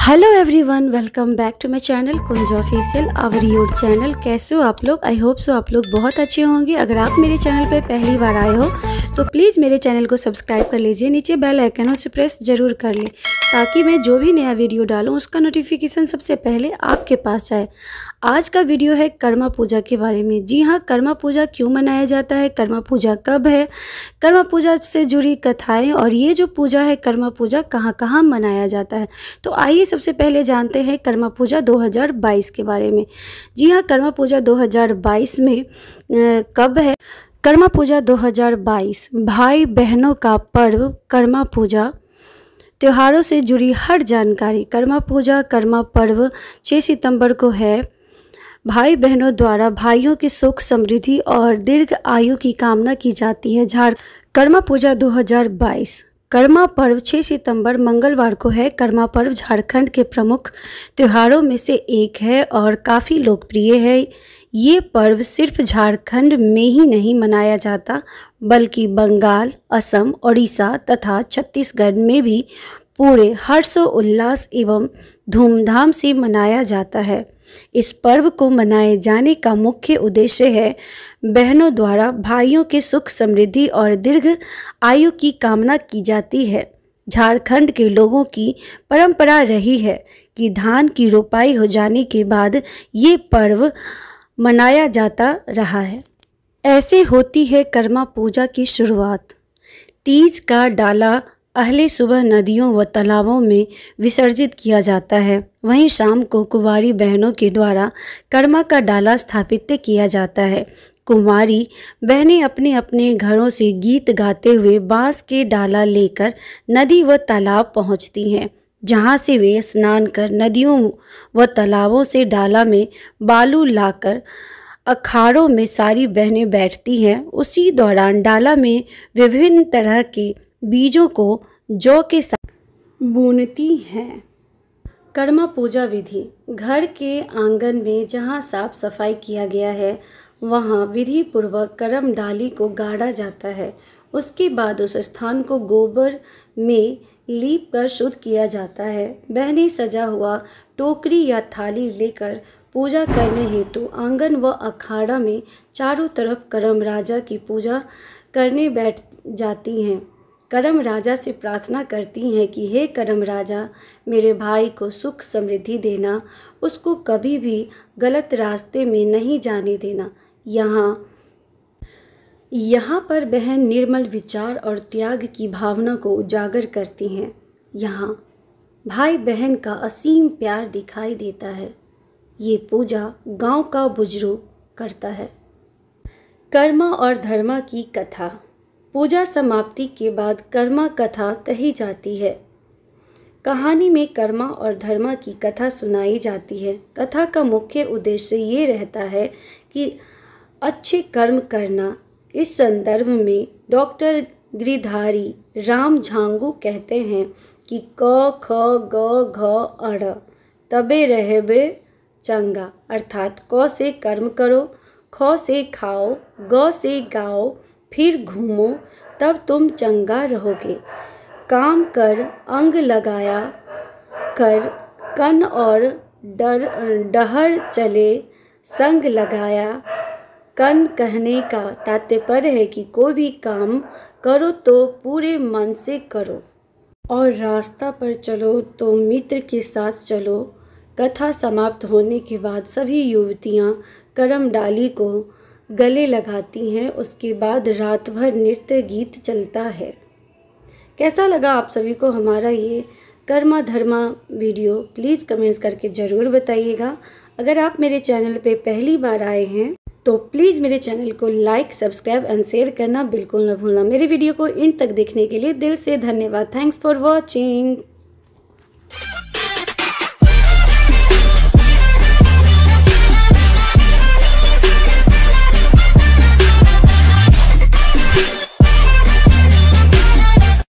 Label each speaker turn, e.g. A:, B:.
A: hello everyone welcome back to my channel Kunj official our your channel कैसे हो आप लोग आई होप सो आप लोग बहुत अच्छे होंगे अगर आप मेरे चैनल पर पहली बार आए हो तो प्लीज़ मेरे चैनल को सब्सक्राइब कर लीजिए नीचे बेल आइकन उसे प्रेस जरूर कर लें ताकि मैं जो भी नया वीडियो डालूँ उसका नोटिफिकेशन सबसे पहले आपके पास आए आज का वीडियो है कर्मा पूजा के बारे में जी हाँ कर्मा पूजा क्यों मनाया जाता है कर्मा पूजा कब है कर्मा पूजा से जुड़ी कथाएँ और ये जो पूजा है कर्मा पूजा कहाँ कहाँ मनाया जाता है तो आइए चलिए सबसे पहले जानते हैं कर्मा पूजा 2022 के बारे में जी हाँ कर्मा पूजा 2022 में कब है कर्मा पूजा 2022 भाई बहनों का पर्व कर्मा पूजा त्योहारों से जुड़ी हर जानकारी कर्मा पूजा कर्मा पर्व 6 सितंबर को है भाई बहनों द्वारा भाइयों के सुख समृद्धि और दीर्घ आयु की कामना की जाती है झार कर्मा पूजा 2022 कर्मा पर्व 6 सितंबर मंगलवार को है कर्मा पर्व झारखंड के प्रमुख त्योहारों में से एक है और काफ़ी लोकप्रिय है ये पर्व सिर्फ झारखंड में ही नहीं मनाया जाता बल्कि बंगाल असम ओडिशा तथा छत्तीसगढ़ में भी पूरे हर्षोल्लास एवं धूमधाम से मनाया जाता है इस पर्व को मनाए जाने का मुख्य उद्देश्य है बहनों द्वारा भाइयों के सुख समृद्धि और दीर्घ आयु की कामना की जाती है झारखंड के लोगों की परंपरा रही है कि धान की रोपाई हो जाने के बाद ये पर्व मनाया जाता रहा है ऐसे होती है कर्मा पूजा की शुरुआत तीज का डाला अहली सुबह नदियों व तालाबों में विसर्जित किया जाता है वहीं शाम को कुंवारी बहनों के द्वारा कर्मा का डाला स्थापित किया जाता है कुंवारी बहनें अपने अपने घरों से गीत गाते हुए बांस के डाला लेकर नदी व तालाब पहुंचती हैं जहाँ से वे स्नान कर नदियों व तालाबों से डाला में बालू लाकर अखाड़ों में सारी बहनें बैठती हैं उसी दौरान डाला में विभिन्न तरह के बीजों को जौ के साथ बुनती हैं कर्मा पूजा विधि घर के आंगन में जहाँ साफ सफाई किया गया है वहाँ विधि पूर्वक कर्म डाली को गाड़ा जाता है उसके बाद उस स्थान को गोबर में लीप कर शुद्ध किया जाता है बहने सजा हुआ टोकरी या थाली लेकर पूजा करने हेतु आंगन व अखाड़ा में चारों तरफ करम राजा की पूजा करने बैठ जाती हैं करम राजा से प्रार्थना करती हैं कि हे करम राजा मेरे भाई को सुख समृद्धि देना उसको कभी भी गलत रास्ते में नहीं जाने देना यहाँ यहाँ पर बहन निर्मल विचार और त्याग की भावना को उजागर करती हैं यहाँ भाई बहन का असीम प्यार दिखाई देता है ये पूजा गांव का बुजुर्ग करता है कर्मा और धर्मा की कथा पूजा समाप्ति के बाद कर्मा कथा कही जाती है कहानी में कर्मा और धर्मा की कथा सुनाई जाती है कथा का मुख्य उद्देश्य ये रहता है कि अच्छे कर्म करना इस संदर्भ में डॉक्टर गिरिधारी राम झांगू कहते हैं कि क ख ग घ अड़ तबे रहबे चंगा अर्थात क से कर्म करो ख से खाओ ग से गाओ फिर घूमो तब तुम चंगा रहोगे काम कर अंग लगाया कर कन और डर डहर चले संग लगाया कन कहने का तात्पर्य है कि कोई भी काम करो तो पूरे मन से करो और रास्ता पर चलो तो मित्र के साथ चलो कथा समाप्त होने के बाद सभी युवतियां करम डाली को गले लगाती हैं उसके बाद रात भर नृत्य गीत चलता है कैसा लगा आप सभी को हमारा ये कर्मा धर्मा वीडियो प्लीज़ कमेंट्स करके ज़रूर बताइएगा अगर आप मेरे चैनल पे पहली बार आए हैं तो प्लीज़ मेरे चैनल को लाइक सब्सक्राइब एंड शेयर करना बिल्कुल ना भूलना मेरे वीडियो को इंड तक देखने के लिए दिल से धन्यवाद थैंक्स फॉर वॉचिंग